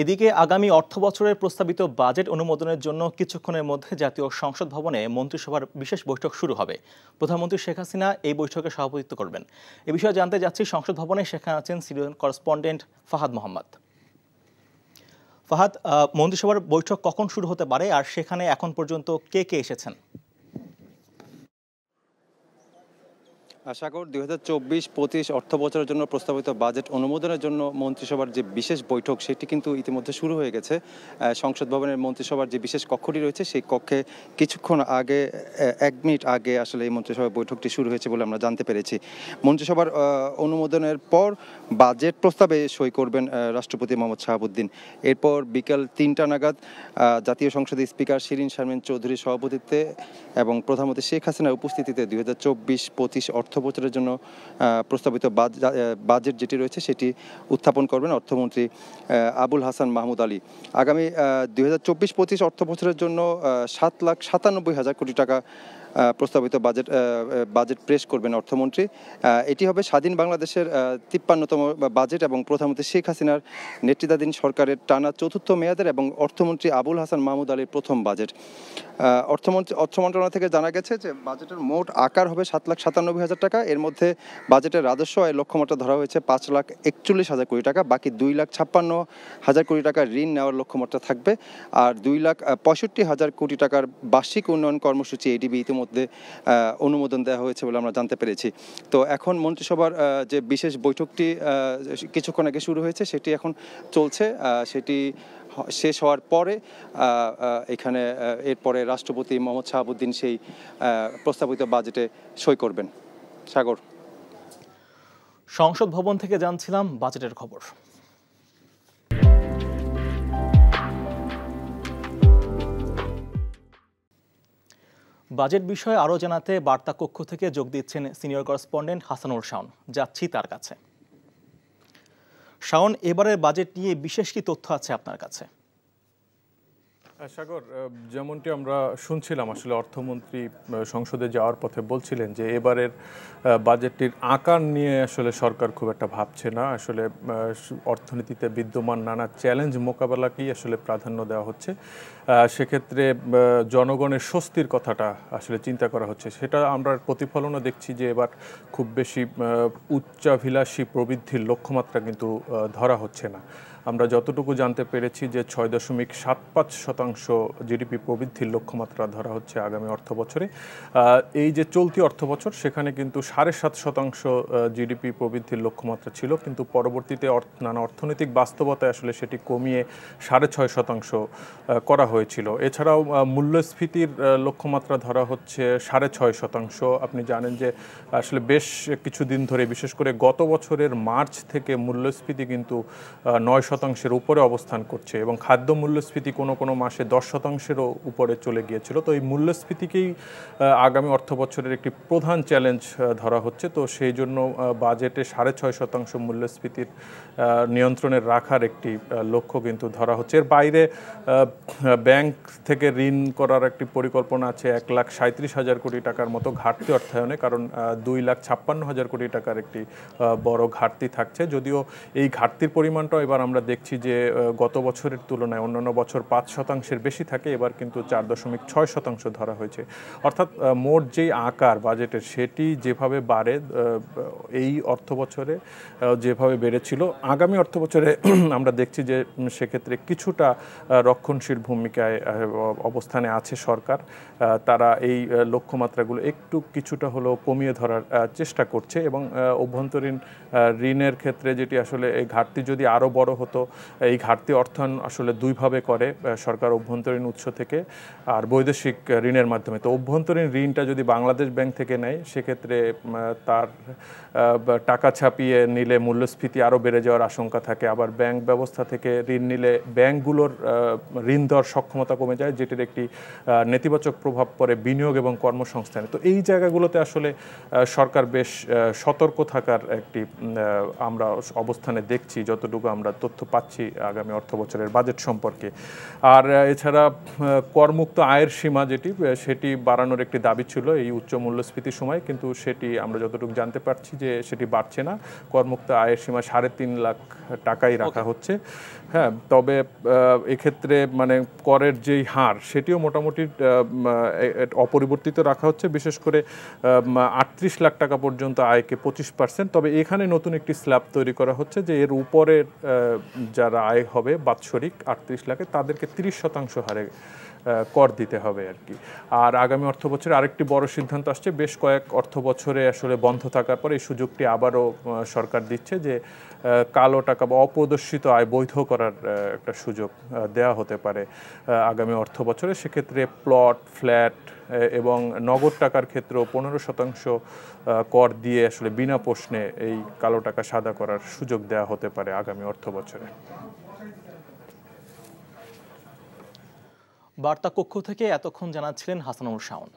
এদিকে আগামী অর্থ বছরের প্রস্তাবিত বাজেট অনুমোদনের জন্য কিছুক্ষণের মধ্যে জাতীয় সংসদ ভবনে মন্ত্রিসভার বিশেষ বৈঠক শুরু হবে প্রধানমন্ত্রী শেখ হাসিনা এই বৈঠকে সভাপতিত্ব করবেন এ বিষয়ে জানতে যাচ্ছি সংসদ ভবনে সেখানে আছেন সিরিয়ান করসপন্ডেন্ট ফাহাদ মোহাম্মদ ফাহাদ মন্ত্রিসভার বৈঠক কখন শুরু হতে পারে আর সেখানে এখন পর্যন্ত কে কে এসেছেন সাগর দুই হাজার চব্বিশ পঁচিশ অর্থ বছরের জন্য প্রস্তাবিত বাজেট অনুমোদনের জন্য মন্ত্রিসভার যে বিশেষ বৈঠক সেটি কিন্তু ইতিমধ্যে শুরু হয়ে গেছে সংসদ ভবনের মন্ত্রিসভার যে বিশেষ কক্ষটি রয়েছে সেই কক্ষে কিছুক্ষণ আগে এক মিনিট আগে আসলে এই মন্ত্রিসভার বৈঠকটি শুরু হয়েছে বলে আমরা জানতে পেরেছি মন্ত্রিসভার অনুমোদনের পর বাজেট প্রস্তাবে সই করবেন রাষ্ট্রপতি মোহাম্মদ শাহাবুদ্দিন এরপর বিকাল তিনটা নাগাদ জাতীয় সংসদের স্পিকার শিরিন শারমিন চৌধুরীর সভাপতিত্বে এবং প্রধানমন্ত্রী শেখ হাসিনার উপস্থিতিতে দুই হাজার চব্বিশ পঁচিশ অর্থ অর্থবছরের জন্য প্রস্তাবিত বাজেট যেটি রয়েছে সেটি উত্থাপন করবেন অর্থমন্ত্রী আবুল হাসান মাহমুদ আলী আগামী দুই হাজার চব্বিশ পঁচিশ অর্থবছরের জন্য সাত লাখ সাতানব্বই হাজার কোটি টাকা প্রস্তাবিত বাজেট বাজেট পেশ করবেন অর্থমন্ত্রী এটি হবে স্বাধীন বাংলাদেশের তিপ্পান্নতম বাজেট এবং প্রধানমন্ত্রী শেখ হাসিনার নেতৃত্বাধীন সরকারের টানা চতুর্থ মেয়াদের এবং অর্থমন্ত্রী আবুল হাসান মাহমুদ আলীর প্রথম বাজেট অর্থমন্ত্রী অর্থ মন্ত্রণালয় থেকে জানা গেছে যে বাজেটের মোট আকার হবে সাত লাখ সাতানব্বই হাজার টাকা এর মধ্যে বাজেটের রাজস্ব আয় লক্ষ্যমাত্রা ধরা হয়েছে পাঁচ লাখ একচল্লিশ হাজার কোটি টাকা বাকি দুই লাখ ছাপ্পান্ন হাজার কোটি টাকা ঋণ নেওয়ার লক্ষ্যমাত্রা থাকবে আর দুই লাখ পঁয়ষট্টি হাজার কোটি টাকার বার্ষিক উন্নয়ন কর্মসূচি এডিবি ইতিমধ্যে মধ্যে অনুমোদন দেওয়া হয়েছে বলে আমরা জানতে পেরেছি তো এখন মন্ত্রিসভার যে বিশেষ বৈঠকটি কিছুক্ষণ আগে শুরু হয়েছে সেটি এখন চলছে সেটি শেষ হওয়ার পরে এখানে এরপরে রাষ্ট্রপতি মোহাম্মদ শাহাবুদ্দিন সেই প্রস্তাবিত বাজেটে সই করবেন সাগর সংসদ ভবন থেকে জানছিলাম বাজেটের খবর বাজেট বিষয়ে আরও জানাতে বার্তা কক্ষ থেকে যোগ দিচ্ছেন সিনিয়র করেসপন্ডেন্ট হাসানুর শাওন যাচ্ছি তার কাছে শাওন এবারের বাজেট নিয়ে বিশেষ কি তথ্য আছে আপনার কাছে সাগর যেমনটি আমরা শুনছিলাম আসলে অর্থমন্ত্রী সংসদে যাওয়ার পথে বলছিলেন যে এবারের বাজেটটির আকার নিয়ে আসলে সরকার খুব একটা ভাবছে না আসলে অর্থনীতিতে বিদ্যমান নানা চ্যালেঞ্জ মোকাবেলাকেই আসলে প্রাধান্য দেওয়া হচ্ছে সেক্ষেত্রে জনগণের স্বস্তির কথাটা আসলে চিন্তা করা হচ্ছে সেটা আমরা প্রতিফলনও দেখছি যে এবার খুব বেশি উচ্চাভিলাষী প্রবৃদ্ধির লক্ষ্যমাত্রা কিন্তু ধরা হচ্ছে না আমরা যতটুকু জানতে পেরেছি যে ছয় দশমিক সাত পাঁচ শতাংশ জিডিপি প্রবৃদ্ধির লক্ষ্যমাত্রা ধরা হচ্ছে আগামী অর্থ বছরে এই যে চলতি অর্থ বছর সেখানে কিন্তু সাড়ে সাত শতাংশ জিডিপি প্রবৃদ্ধির লক্ষ্যমাত্রা ছিল কিন্তু পরবর্তীতে নানা অর্থনৈতিক বাস্তবতায় আসলে সেটি কমিয়ে সাড়ে ছয় শতাংশ করা হয়েছিল এছাড়াও মূল্যস্ফীতির লক্ষ্যমাত্রা ধরা হচ্ছে সাড়ে ছয় শতাংশ আপনি জানেন যে আসলে বেশ কিছুদিন ধরে বিশেষ করে গত বছরের মার্চ থেকে মূল্যস্ফীতি কিন্তু নয় শতাংশের উপরে অবস্থান করছে এবং খাদ্য মূল্যস্ফীতি কোনো কোনো মাসে দশ শতাংশেরও উপরে চলে গিয়েছিল তো এই মূল্যস্ফীতিকেই আগামী অর্থ বছরের একটি প্রধান চ্যালেঞ্জ ধরা হচ্ছে তো সেই জন্য বাজেটে সাড়ে ছয় শতাংশ মূল্যস্ফীতির নিয়ন্ত্রণে রাখার একটি লক্ষ্য কিন্তু ধরা হচ্ছে এর বাইরে ব্যাংক থেকে ঋণ করার একটি পরিকল্পনা আছে এক লাখ সাঁত্রিশ হাজার কোটি টাকার মতো ঘাটতি অর্থায়নে কারণ দুই লাখ ছাপ্পান্ন হাজার কোটি টাকার একটি বড় ঘাটতি থাকছে যদিও এই ঘাটতির পরিমাণটাও এবার আমরা দেখছি যে গত বছরের তুলনায় অন্যান্য বছর পাঁচ শতাংশের বেশি থাকে এবার কিন্তু চার দশমিক ছয় শতাংশ ধরা হয়েছে অর্থাৎ মোট যেই আকার বাজেটের সেটি যেভাবে বাড়ে এই অর্থ বছরে যেভাবে বেড়েছিল আগামী অর্থ বছরে আমরা দেখছি যে সেক্ষেত্রে কিছুটা রক্ষণশীল ভূমিকায় অবস্থানে আছে সরকার তারা এই লক্ষ্যমাত্রাগুলো একটু কিছুটা হলেও কমিয়ে ধরার চেষ্টা করছে এবং অভ্যন্তরীণ ঋণের ক্ষেত্রে যেটি আসলে এই ঘাটতি যদি আরও বড় হতো তো এই ঘাটতি অর্থায়ন আসলে দুইভাবে করে সরকার অভ্যন্তরীণ উৎস থেকে আর বৈদেশিক ঋণের মাধ্যমে তো অভ্যন্তরীণ ঋণটা যদি বাংলাদেশ ব্যাংক থেকে নেয় সেক্ষেত্রে তার টাকা ছাপিয়ে নিলে মূল্যস্ফীতি আরও বেড়ে যাওয়ার আশঙ্কা থাকে আবার ব্যাংক ব্যবস্থা থেকে ঋণ নিলে ব্যাংকগুলোর ঋণ দেওয়ার সক্ষমতা কমে যায় যেটির একটি নেতিবাচক প্রভাব পড়ে বিনিয়োগ এবং কর্মসংস্থানে তো এই জায়গাগুলোতে আসলে সরকার বেশ সতর্ক থাকার একটি আমরা অবস্থানে দেখছি যতটুকু আমরা তথ্য পাচ্ছি আগামী অর্থ বছরের বাজেট সম্পর্কে আর এছাড়া করমুক্ত আয়ের সীমা যেটি সেটি বাড়ানোর একটি দাবি ছিল এই উচ্চ মূল্যস্ফীতির সময় কিন্তু সেটি আমরা যতটুকু জানতে পারছি যে সেটি বাড়ছে না করমুক্ত আয়ের সীমা সাড়ে তিন লাখ টাকাই রাখা হচ্ছে হ্যাঁ তবে এক্ষেত্রে মানে করের যেই হার সেটিও মোটামুটি অপরিবর্তিত রাখা হচ্ছে বিশেষ করে আটত্রিশ লাখ টাকা পর্যন্ত আয়কে পঁচিশ পার্সেন্ট তবে এখানে নতুন একটি স্ল্যাব তৈরি করা হচ্ছে যে এর উপরের যারা আয় হবে বাৎসরিক আটত্রিশ লাখে তাদেরকে তিরিশ শতাংশ হারে কর দিতে হবে আর কি আর আগামী অর্থ বছরে আরেকটি বড় সিদ্ধান্ত আসছে বেশ কয়েক অর্থ বছরে আসলে বন্ধ থাকার পর এই সুযোগটি আবারও সরকার দিচ্ছে যে কালো টাকা বা অপ্রদর্শিত আয় বৈধ করার একটা সুযোগ দেয়া হতে পারে আগামী অর্থ বছরে সেক্ষেত্রে প্লট ফ্ল্যাট এবং নগদ টাকার ক্ষেত্রেও পনেরো শতাংশ কর দিয়ে আসলে বিনা প্রশ্নে এই কালো টাকা সাদা করার সুযোগ দেয়া হতে পারে আগামী অর্থ বছরে বার্তা কক্ষ থেকে এতক্ষণ জানাচ্ছিলেন হাসানুর শাওন